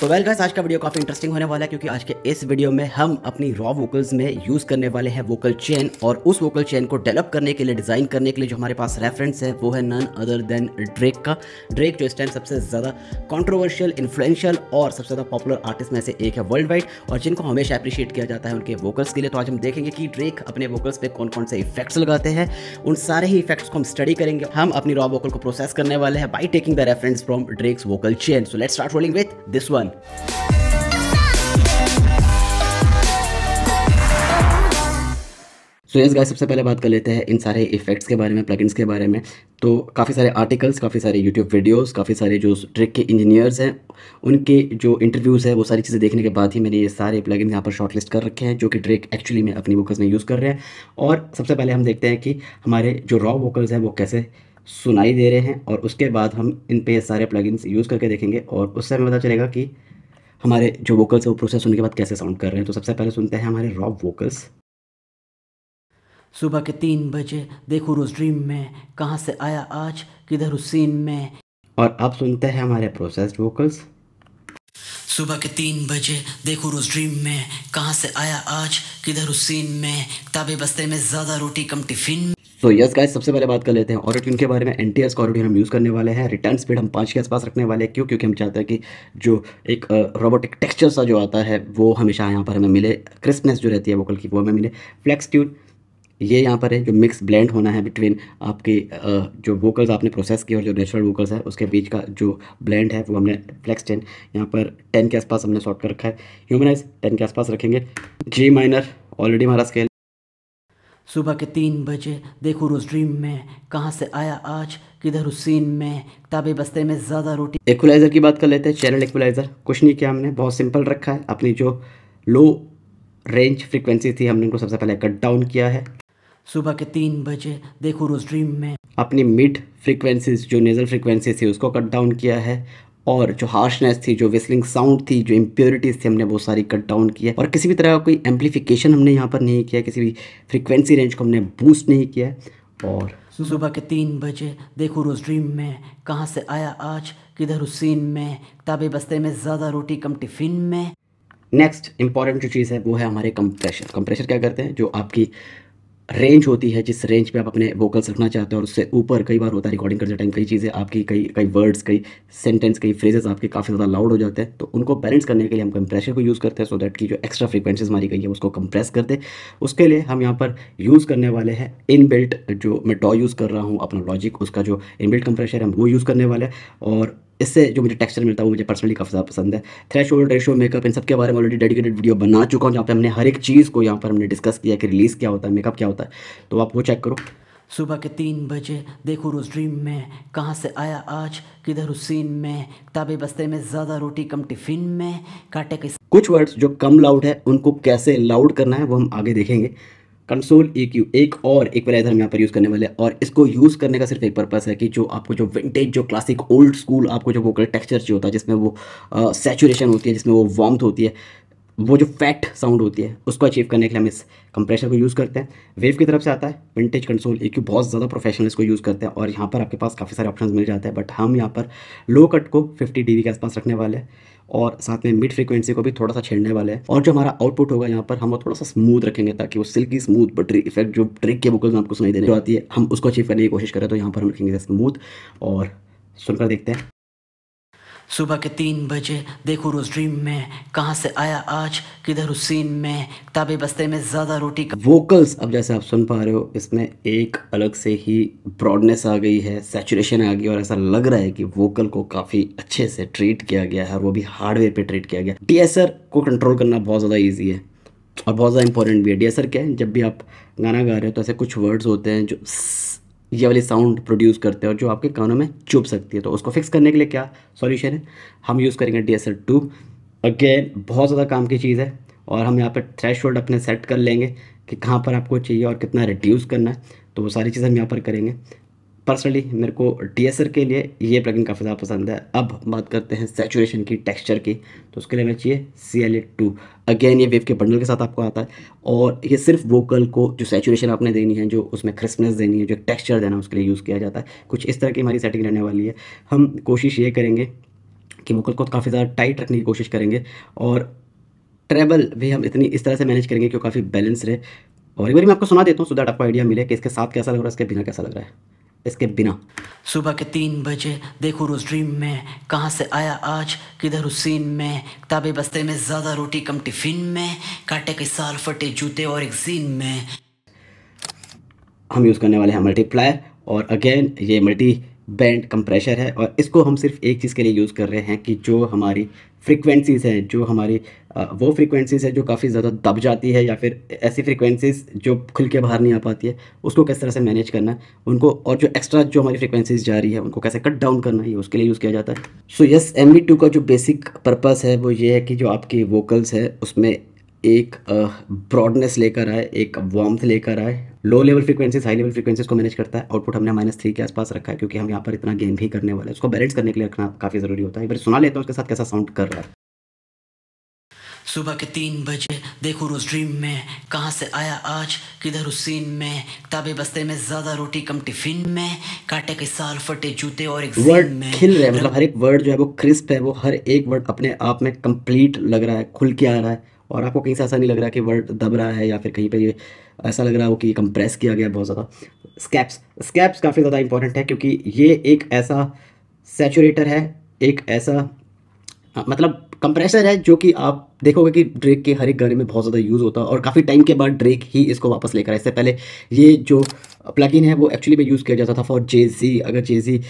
तो well guys आज का वीडियो काफ़ी इंटरेस्टिंग होने वाला है क्योंकि आज के इस वीडियो में हम अपनी रॉ वोकल्स में यूज़ करने वाले हैं वोकल चेन और उस वोकल चेन को डेवलप करने के लिए डिज़ाइन करने के लिए जो हमारे पास रेफरेंस है वो है नन अदर देन ड्रेक का ड्रेक जो इस टाइम सबसे ज़्यादा कॉन्ट्रोवर्शियल इन्फ्लुएंशियल और सबसे ज़्यादा पॉपुलर आर्टिस्ट में से एक है वर्ल्ड वाइड और जिनको हमेशा अप्रिशिएट किया जाता है उनके वोकल्स के लिए तो आज हम देखेंगे कि ड्रेक अपने वोकल्स पर कौन कौन से इफेक्ट्स लगाते हैं उन सारे ही इफेक्ट्स को हम स्टडी करेंगे हम अपनी रॉ वोकल को प्रोसेस करने वाले हैं by taking the reference from Drake's vocal chain so let start rolling with this one done. So yes guys सबसे पहले बात कर लेते हैं इन सारे इफेक्ट्स के बारे में प्लगइन्स के बारे में तो काफ़ी सारे आर्टिकल्स काफ़ी सारे यूट्यूब वीडियोस काफ़ी सारे जो ट्रिक के इंजीनियर्स हैं उनके जो इंटरव्यूज़ है वो सारी चीज़ें देखने के बाद ही मैंने ये सारे प्लगइन यहाँ पर शॉर्टलिस्ट कर रखे हैं जो कि ट्रिक एक्चुअली में अपनी वोकल्स में यूज़ कर रहे हैं और सबसे पहले हम देखते हैं कि हमारे जो रॉ वोकल्स हैं वो कैसे सुनाई दे रहे हैं और उसके बाद हम इन पे सारे प्लगइन्स यूज़ करके देखेंगे और उससे हमें पता चलेगा कि हमारे जो वोकल्स है वो प्रोसेस होने के बाद कैसे साउंड कर रहे हैं तो सबसे पहले सुनते हैं हमारे रॉब वोकल्स सुबह के तीन बजे देखो रोज ड्रीम में कहाँ से आया आज किधर उस सीन में और अब सुनते हैं हमारे प्रोसेस्ड वोकल्स सुबह के तीन बजे देखो रोज ड्रीम में कहाँ से आया आज किधर उस सीन में ताबे बस्ते में ज़्यादा रोटी कम टिफिन सो यस गाइस सबसे पहले बात कर लेते हैं ऑटो के बारे में एन टी एस का ऑटो हम यूज़ करने वाले हैं रिटर्न स्पीड हम पाँच के आसपास रखने वाले हैं क्यों क्योंकि हम चाहते हैं कि जो एक रोबोटिक टेक्सचर सा जो आता है वो हमेशा यहाँ पर हमें मिले क्रिस्पनेस जो रहती है वोकल की वो हमें मिले फ्लैक्स ट्यून ये यहाँ पर है जो मिक्स ब्लेंड होना है बिटवीन आपके जो वोकल्स आपने प्रोसेस किए और जो नेचुरल वोकल्स है उसके बीच का जो ब्लेंड है वो हमने फ्लैक्स टेन यहाँ पर टेन के आसपास हमने शॉर्ट कर रखा है ह्यूमनाइज टेन के आसपास रखेंगे जी माइनर ऑलरेडी हमारा स्केल सुबह के तीन बजे देखो उस ड्रीम में कहाँ से आया आज किधर उस सीन में ताबे बस्ते में ज़्यादा रोटी एकुलाइजर की बात कर लेते हैं चैनल एकुलाइजर कुछ नहीं किया हमने बहुत सिंपल रखा है अपनी जो लो रेंज फ्रिक्वेंसी थी हमने उनको सबसे पहले कट डाउन किया है सुबह के तीन बजे देखो उस ड्रीम में अपनी मिड फ्रिक्वेंसीज जो नेज़ल फ्रिक्वेंसी थी उसको कट डाउन किया है और जो हार्शनेस थी जो विस्लिंग साउंड थी जो इम्प्योरिटीज़ थी हमने वो सारी कट डाउन किया और किसी भी तरह का कोई एम्पलीफिकेशन हमने यहाँ पर नहीं किया किसी भी फ्रिक्वेंसी रेंज को हमने बूस्ट नहीं किया और सुबह के तीन बजे देखो रोज ड्रीम में कहाँ से आया आज किधर हुसैन में ताबे बस्ते में ज़्यादा रोटी कम टिफ़िन में नेक्स्ट इंपॉर्टेंट जो चीज़ है वो है हमारे कंप्रेशर कंप्रेशर क्या करते हैं जो आपकी रेंज होती है जिस रेंज पे आप अपने वोकल्स रखना चाहते हैं और उससे ऊपर कई बार होता है रिकॉर्डिंग करते टाइम कई चीज़ें आपकी कई कई वर्ड्स कई सेंटेंस कई फ्रेजेस आपके काफ़ी ज़्यादा लाउड हो जाते हैं तो उनको बैलेंस करने के लिए हम कंप्रेशर को यूज़ करते हैं सो दैट की जो एक्स्ट्रा फ्रीक्वेंसीज हमारी गई है उसको कंप्रेस करते उसके लिए हम यहाँ पर यूज़ करने वाले हैं इन जो मैं टॉय यूज़ कर रहा हूँ अपना लॉजिक उसका जो इन कंप्रेशर है वो यूज़ करने वाला है और इससे जो मुझे टेक्सचर मिलता है वो मुझे पर्सनली काफ़ी ज़्यादा पसंद है थ्रेश होल्ड रेशो मेकअप इन सब के बारे में ऑलरेडी डेडिकेटेड वीडियो बना चुका हूँ जहाँ पे हमने हर एक चीज़ को यहाँ पर हमने डिस्कस किया कि रिलीज़ क्या होता है मेकअप क्या होता है तो आप वो चेक करो सुबह के तीन बजे देखो रोज़ ड्रीम में कहाँ से आया आज किधर सीन में ताबे बस्ते में ज़्यादा रोटी कम टिफिन में काटे कुछ वर्ड्स जो कम लाउड है उनको कैसे लाउड करना है वो हम आगे देखेंगे कंसोल एक e यू एक और एक इधर हम यहाँ पर यूज़ करने वाले और इसको यूज़ करने का सिर्फ एक पर्पस है कि जो आपको जो विंटेज जो क्लासिक ओल्ड स्कूल आपको जो वोकल टेक्सचर जो होता है जिसमें वो सेचुरेशन होती है जिसमें वो वॉम्थ होती है वो जो फैट साउंड होती है उसको अचीव करने के लिए हम इस कंप्रेशर को यूज़ करते हैं वेव की तरफ से आता है विंटेज कंसोल एक बहुत ज़्यादा प्रोफेशनल इसको यूज़ करते हैं और यहाँ पर आपके पास काफ़ी सारे ऑप्शन मिल जाते हैं बट हम यहाँ पर लो कट को 50 डीबी के आसपास रखने वाले हैं और साथ में मिड फ्रिक्वेंसी को भी थोड़ा सा छेड़ने वाले हैं और जो हमारा आउटपुट होगा यहाँ पर हम थोड़ा सा स्मूथ रखेंगे ताकि वो सिल्की स्मूथ बटरी इफेक्ट जो ट्रिक के बुकल में आपको सुनाई देने आती है हम उसको अचीव करने की कोशिश करें तो यहाँ पर हम रखेंगे स्मूथ और सुनकर देखते हैं सुबह के तीन बजे देखो रोज ड्रीम में कहाँ से आया आज किधर उस सीन में ताबे बस्ते में ज़्यादा रोटी का वोकल्स अब जैसे आप सुन पा रहे हो इसमें एक अलग से ही ब्रॉडनेस आ गई है सेचुरेशन आ गई और ऐसा लग रहा है कि वोकल को काफ़ी अच्छे से ट्रीट किया गया है और वो भी हार्डवेयर पे ट्रीट किया गया डी को कंट्रोल करना बहुत ज़्यादा ईजी है और बहुत ज़्यादा इंपॉर्टेंट भी है डी क्या है जब भी आप गाना गा रहे हो तो ऐसे कुछ वर्ड्स होते हैं जो ये वाली साउंड प्रोड्यूस करते हैं और जो आपके कानों में चुप सकती है तो उसको फिक्स करने के लिए क्या सॉल्यूशन है हम यूज़ करेंगे डी एस टू अगेन बहुत ज़्यादा काम की चीज़ है और हम यहाँ पर थ्रेश अपने सेट कर लेंगे कि कहाँ पर आपको चाहिए और कितना रिड्यूस करना है तो वो सारी चीज़ हम यहाँ पर करेंगे पर्सनली मेरे को डी के लिए ये प्लगइन काफ़ी ज़्यादा पसंद है अब बात करते हैं सेचुरेशन की टेक्सचर की तो उसके लिए हमें चाहिए सी एल टू अगेन ये वेव के बंडल के साथ आपको आता है और ये सिर्फ वोकल को जो सेचुरेशन आपने देनी है जो उसमें क्रिस्पनेस देनी है जो टेक्स्चर देना है उसके लिए यूज़ किया जाता है कुछ इस तरह की हमारी सेटिंग रहने वाली है हम कोशिश ये करेंगे कि वोकल को काफ़ी ज़्यादा टाइट रखने की कोशिश करेंगे और ट्रेबल भी हम इतनी इस तरह से मैनेज करेंगे कि वो काफ़ी बैलेंस रहे और एक बार मैं आपको सुना देता हूँ सो दैट आपको आइडिया मिले कि इसके साथ कैसा लग रहा है इसके बिना कैसा लग रहा है इसके बिना सुबह के तीन बजे देखो उस ड्रीम में कहाँ से आया आज किधर उस सीन में ताबे बस्ते में ज़्यादा रोटी कम टिफिन में काटे के साल फटे जूते और एक सीन में हम यूज़ करने वाले हैं मल्टीप्लायर और अगेन ये मल्टी बैंड कंप्रेशर है और इसको हम सिर्फ एक चीज़ के लिए यूज़ कर रहे हैं कि जो हमारी फ्रीक्वेंसीज़ हैं जो हमारी वो फ्रीक्वेंसीज़ है जो काफ़ी ज़्यादा दब जाती है या फिर ऐसी फ्रीक्वेंसीज़ जो खुल के बाहर नहीं आ पाती है उसको किस तरह से मैनेज करना है उनको और जो एक्स्ट्रा जो हमारी फ्रीक्वेंसीज़ जा रही है उनको कैसे कट डाउन करना है उसके लिए यूज़ किया जाता है सो यस एम का जो बेसिक पर्पज़ है वो ये है कि जो आपकी वोकल्स है उसमें एक ब्रॉडनेस लेकर आए एक वार्म्थ लेकर आए low level frequencies high level frequencies को मैनेज करता है आउटपुट हमने माइनस थ्री के आसपास रखा है क्योंकि हम यहाँ पर इतना गेम भी करने वाले हैं उसको बैलेंस करने के लिए रखना काफ़ी ज़रूरी होता है एक सुना लेता हूँ उसके साथ कैसा साउंड कर रहा है सुबह के तीन बजे देखो उस ड्रीम में कहाँ से आया आज किधर उस सीन में ताबे बस्ते में ज्यादा रोटी कम टिफिन में काटे के साल फटे जूते और एक वर्ड खिल रहे मतलब हर एक वर्ड जो है वो क्रिस्प है वो हर एक वर्ड अपने आप में कंप्लीट लग रहा है खुल के आ रहा है और आपको कहीं से ऐसा नहीं लग रहा कि वर्ड दब रहा है या फिर कहीं पर ऐसा लग रहा हो कि कंप्रेस किया गया बहुत ज़्यादा स्कैप्स स्कैप्स काफ़ी ज़्यादा इंपॉर्टेंट है क्योंकि ये एक ऐसा सेचुरेटर है एक ऐसा मतलब कंप्रेसर है जो कि आप देखोगे कि ड्रेक के हर एक गाने में बहुत ज़्यादा यूज़ होता है और काफ़ी टाइम के बाद ड्रेक ही इसको वापस लेकर आए इससे पहले ये जो प्लगइन है वो एक्चुअली में यूज़ किया जाता था फॉर जेजी अगर जेजी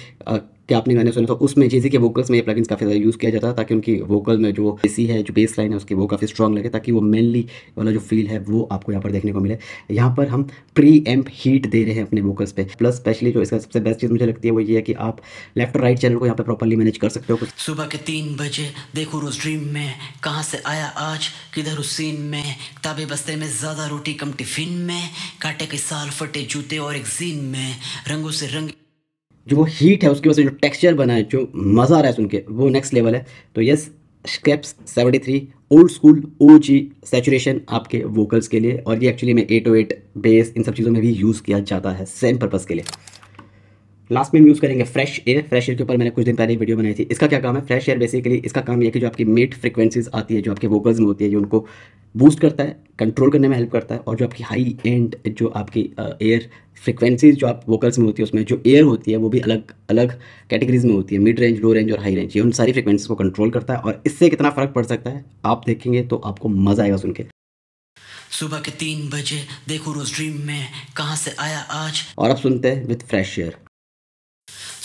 कि आपने गाने सुने तो उसमें जेसी के वोकल्स में ये प्लगइन्स काफ़ी ज़्यादा यूज़ किया जाता था ताकि उनकी वोकल में जो एसी है जो बेस लाइन है उसकी वो काफ़ी स्ट्रॉग लगे ताकि वो मेनली वाला जो फील है वो आपको यहाँ पर देखने को मिले यहाँ पर हम प्री एम्प हीट दे रहे हैं अपने वोकल्स पे प्लस स्पेशली जो इसका सबसे बेस्ट चीज़ मुझे लगती है वो ये है कि आप लेफ्ट और राइट चैनल को यहाँ पर प्रॉपरली मैनेज कर सकते हो सुबह के तीन बजे देखो रोज ड्रीम में कहाँ से आया आज किधर उस सीन में ताबे बस्ते में ज़्यादा रोटी कम टिफिन में काटे के साल फटे जूते और एक जीन में रंगों से रंग जो वो हीट है उसकी वजह से जो टेक्सचर बना है जो मज़ा आ रहा है सुन के वो नेक्स्ट लेवल है तो yes Scheps seventy three old school O G saturation आपके वोकल्स के लिए और ये एक्चुअली में एट ओ एट बेस इन सब चीज़ों में भी यूज़ किया जाता है सेम पर्पज़ के लिए लास्ट में हम यूज़ करेंगे फ्रेश एयर फ्रेश एयर के ऊपर मैंने कुछ दिन पहले वीडियो बनाई थी इसका क्या काम है फ्रेश एयर बेसिकली इसका काम यह कि जो आपकी मिड फ्रिक्वेंसीज आती है जो आपके वोकल्स में होती है जो उनको बूस्ट करता है कंट्रोल करने में हेल्प करता है और जो आपकी हाई एंड जो आपकी एयर फ्रिक्वेंसीज जो आप वोकल्स में होती है उसमें जो एयर होती है वो भी अलग अलग कैटेगरीज में होती है मिड रेंज लो रेंज और हाई रेंज ये उन सारी फ्रिक्वेंसीज को कंट्रोल करता है और इससे कितना फ़र्क पड़ सकता है आप देखेंगे तो आपको मज़ा आएगा सुन के सुबह के तीन बजे देखो रोज ड्रीम में कहाँ से आया आज और अब सुनते हैं विद फ्रेश एयर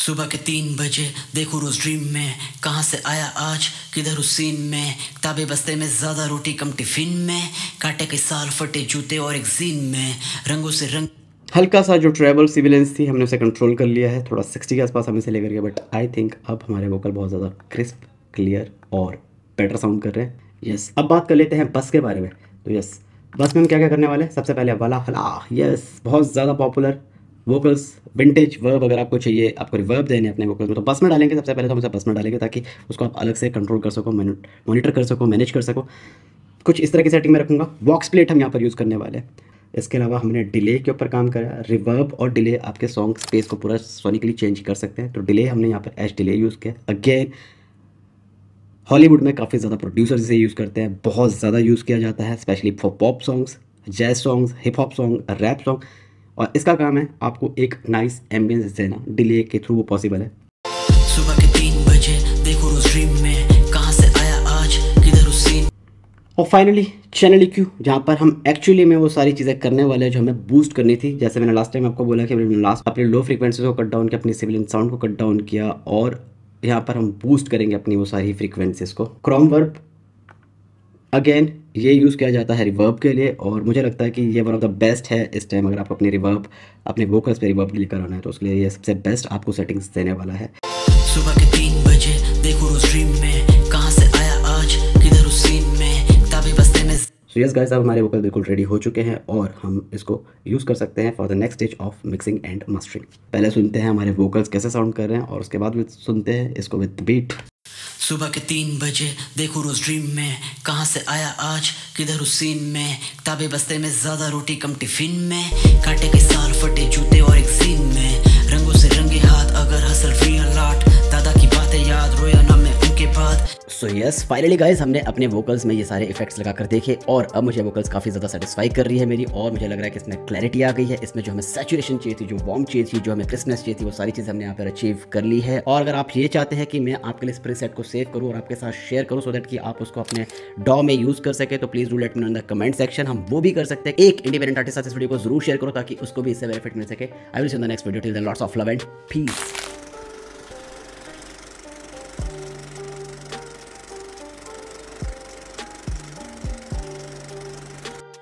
सुबह के तीन बजे देखो रोज ड्रीम में कहाँ से आया आज किधर उस सीन में ताबे बस्ते में ज़्यादा रोटी कम टिफिन में काटे के साल फटे जूते और एक जीन में रंगों से रंग हल्का सा जो ट्रेबल सिविलेंस थी हमने उसे कंट्रोल कर लिया है थोड़ा सिक्सटी के आसपास हम इसे लेकर के बट आई थिंक अब हमारे वोकल बहुत ज़्यादा क्रिस्प क्लियर और बेटर साउंड कर रहे हैं यस yes. अब बात कर लेते हैं बस के बारे में तो यस बस में हम क्या क्या करने वाले हैं सबसे पहले वाला हला यस बहुत ज़्यादा पॉपुलर वोकल्स विंटेज वर्ब अगर आपको चाहिए आपको रिवर्ब देने अपने वोकल्स में तो बस में डालेंगे सबसे पहले तो हम उसे बस में डालेंगे ताकि उसको आप अलग से कंट्रोल कर सको मॉनिटर कर सको मैनेज कर सको कुछ इस तरह की सेटिंग में रखूँगा वॉक्स प्लेट हम यहाँ पर यूज़ करने वाले हैं इसके अलावा हमने डिले के ऊपर काम करा रिवर्ब और डिले आपके सॉन्ग स्पेस को पूरा सोनिकली चेंज कर सकते हैं तो डिले हमने यहाँ पर एच डिले यूज़ किया अगेन हॉलीवुड में काफ़ी ज़्यादा प्रोड्यूसर इसे यूज़ करते हैं बहुत ज़्यादा यूज़ किया जाता है specially for pop songs jazz songs hip hop song rap song और इसका काम है आपको एक नाइस एम्बियंस देना डिले के थ्रू वो पॉसिबल है सुबह के तीन बजे देखो रोज ड्रीम में और फाइनली चैनल इक्यू जहाँ पर हम एक्चुअली में वो सारी चीज़ें करने वाले हैं जो हमें बूस्ट करनी थी जैसे मैंने लास्ट टाइम आपको बोला कि मैंने लास्ट अपने लो फ्रिक्वेंसी को कट डाउन किया अपनी सिविलियन साउंड को कट डाउन किया और यहाँ पर हम बूस्ट करेंगे अपनी वो सारी फ्रिक्वेंसीज को क्रोम वर्ब अगेन ये यूज़ किया जाता है रिवर्ब के लिए और मुझे लगता है कि ये वन ऑफ द बेस्ट है इस टाइम अगर आप अपने रिवर्ब अपने वोकल्स पे रिवर्ब लेकर आना है तो उसके लिए ये सबसे बेस्ट आपको सेटिंग्स देने वाला है सुबह के तीन बजे देखो स्ट्रीम में सो यस गाइस अब हमारे वोकल बिल्कुल रेडी हो चुके हैं और हम इसको यूज़ कर सकते हैं for the next stage of mixing and mastering पहले सुनते हैं हमारे वोकल्स कैसे साउंड कर रहे हैं और उसके बाद भी सुनते हैं इसको विद बीट सुबह के तीन बजे देखो रोज ड्रीम में कहाँ से आया आज किधर उस सीन में ताबे बस्ते में ज़्यादा रोटी कम टिफिन में काटे के साल फटे जूते और एक सीन सो यस फाइनली गाइज हमने अपने वोकल्स में ये सारे इफेक्ट्स लगा कर देखे और अब मुझे वोकल्स काफ़ी ज़्यादा सेटिस्फाई कर रही है मेरी और मुझे लग रहा है कि इसमें क्लैरिटी आ गई है इसमें जो हमें सेचुरेशन चाहिए थी जो वॉम चाहिए थी जो हमें क्रिसमस चाहिए थी वो सारी चीज़ हमने यहाँ पर अचीव कर ली है और अगर आप ये चाहते हैं कि मैं आपके लिए स्प्रिंग सेट को सेव करूँ और आपके साथ शेयर करूँ सो दैट कि आप उसको अपने डॉ में यूज़ कर सके तो please do let me in the comment section हम वो भी कर सकते हैं एक इंडिपेंडेंट आर्टिस्ट साथ इस वीडियो को जरूर शेयर करो ताकि उसको भी इससे बेनिफिट मिल सके I will see the next video till then lots of love and piece